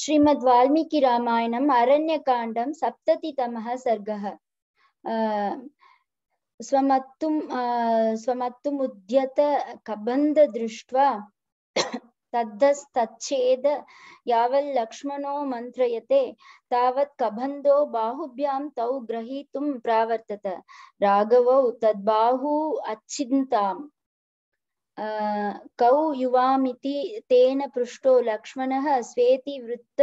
श्रीमद् वाल्मीकि रामायणम् अरण्यकाण्डं सप्ततितमः सर्गः स्वमत्तुं स्वमत्तुम् उद्यत कबन्ध दृष्ट्वा तद्धस्तच्छेद यावल्लक्ष्मणो मन्त्रयते तावत् कबन्धो बाहुभ्यां तौ ग्रहीतुं प्रावर्तत राघवौ तद्बाहु अच्छिन्ताम् कौ युवामिति तेन पृष्टो लक्ष्मणः स्वेति वृत्त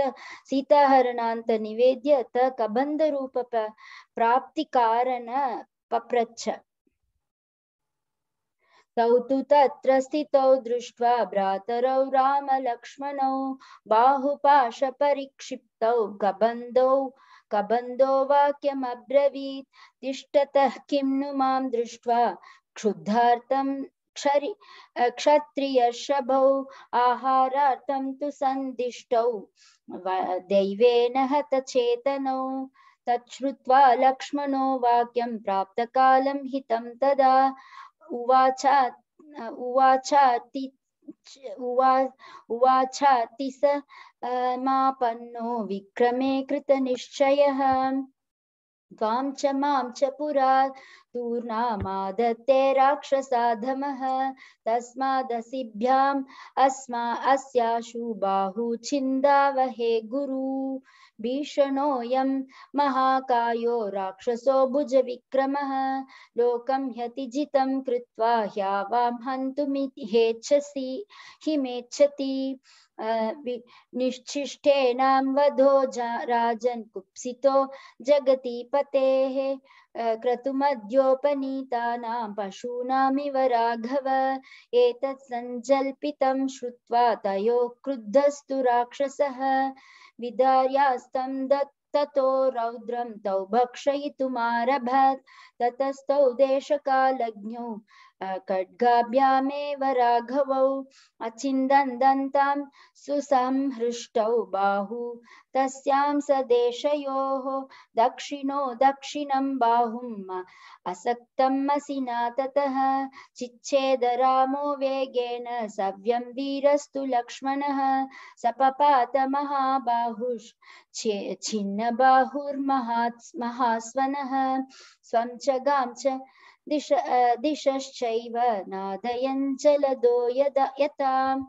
सीताहरणान्त निवेद्य त कबन्धरूप प्राप्तिकारण पप्रच्छ तौ तो त्र स्थितौ दृष्ट्वा भ्रातरौ रामलक्ष्मणौ बाहुपाशपरिक्षिप्तौ कबन्धौ कबन्धो वाक्यमब्रवीत् तिष्ठतः किं नु मां दृष्ट्वा क्षुब्धार्थं क्षरि क्षत्रियशभौ आहारार्थं तु सन्दिष्टौ दैवेन हतचेतनौ तच्छ्रुत्वा लक्ष्मणो वाक्यं प्राप्तकालं हितं तदा उवाच उवाचाति उवाचाति स मापन्नो विक्रमे कृतनिश्चयः त्वां च मां च पुरा दूर्नामादत्ते राक्षसाधमः तस्मादसिभ्याम् अस्मा अस्याशु बाहु छिन्दावहे गुरु भीषणोऽयं महाकायो राक्षसो भुजविक्रमः लोकं ह्यतिजितं कृत्वा ह्यावां हन्तुमिति हेच्छसि हिमेच्छति निश्चिष्टेनां वधो राजन् कुप्सितो जगति पतेः क्रतुमद्योपनीता पशूनाव राघव एक सञ्जल्पितं शुवा तय क्रुद्धस्तु राक्षस विदार्यास्तं ततो रौद्रम तौ भक्षयितुमारभ ततस्तौ देशकालज्ञो खड्गाभ्यामेव राघवौ अचिन्दन्दन्तां सुसंहृष्टौ बाहु तस्यां स देशयोः दक्षिणो दक्षिणं बाहुम् असक्तम् असिना ततः चिच्छेद रामो वेगेन सव्यं वीरस्तु लक्ष्मणः सपपात छिन्न बाहुर्महात् महास्वनः स्वं च गां च दिश दिशश्चैव नादयञ्चलदो यदा यताम्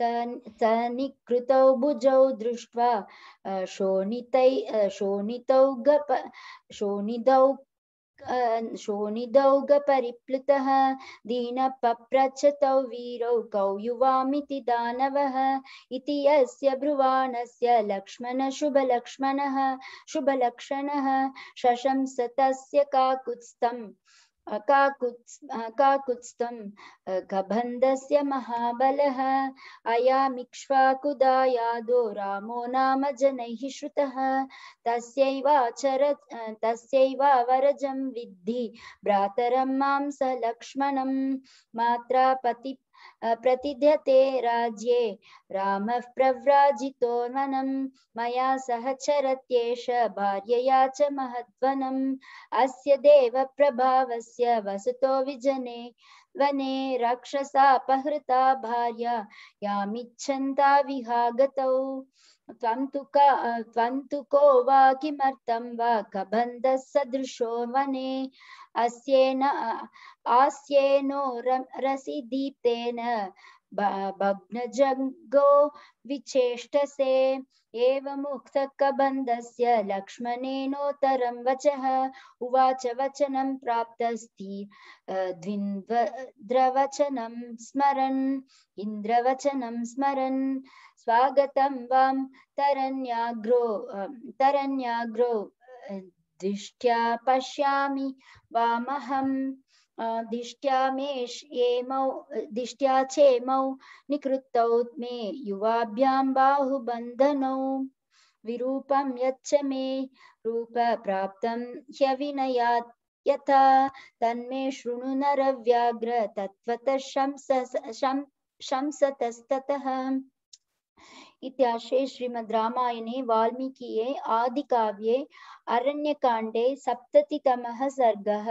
तनिकृतौ भुजौ दृष्ट्वा शोणितै शोणितौ गप शोणिदौ शोणिदौघपरिप्लुतः दीनपप्रच्छतौ वीरौ कौ युवामिति दानवः इति यस्य ब्रुवाणस्य लक्ष्मणशुभलक्ष्मणः शुभलक्षणः शशंस तस्य काकुत्स्थम् काकुत्स्थं कबन्धस्य महाबलः अयामिक्ष्वाकुदा यादो रामो नाम भ्रातर मं विद्धि स लक्ष्मण मात्रा पति प्रतिद्यते राज्ये रामः प्रव्राजितो वनं मया सह सहचरत्येष भार्यया च महद्वनम् अस्य देवप्रभावस्य वसतो विजने वने राक्षसापहृता भार्या यामिच्छन्ता विहागतौ त्वन्तुका त्वन्तुको वा किमर्थं वा कबन्धः सदृशो वने अस्येन आस्येनो रसि भग्न जग्गो विचेष्टसे एवमुक्तकबन्धस्य लक्ष्मणेनोत्तरं वचः उवाच वचनं प्राप्तस्ति द्विन्द्वद्रवचनं स्मरन् इन्द्रवचनं स्मरन् स्वागतं वां तरण्याग्रो तरण्याग्रो दृष्ट्या पश्यामि वामहम् दिष्ट्या मे चेमौ निकृतौ मे युवाभ्यां बाहुबन्धनौ विरूपं यच्च मे रूपप्राप्तं ह्यविनयात् यथा तन्मे शृणु नरव्याघ्र तत्त्वतः शंसतस्ततः इत्याशे श्रीमद् रामायणे वाल्मीकिये आदिकाव्ये अरण्यकाण्डे सप्ततितमः सर्गः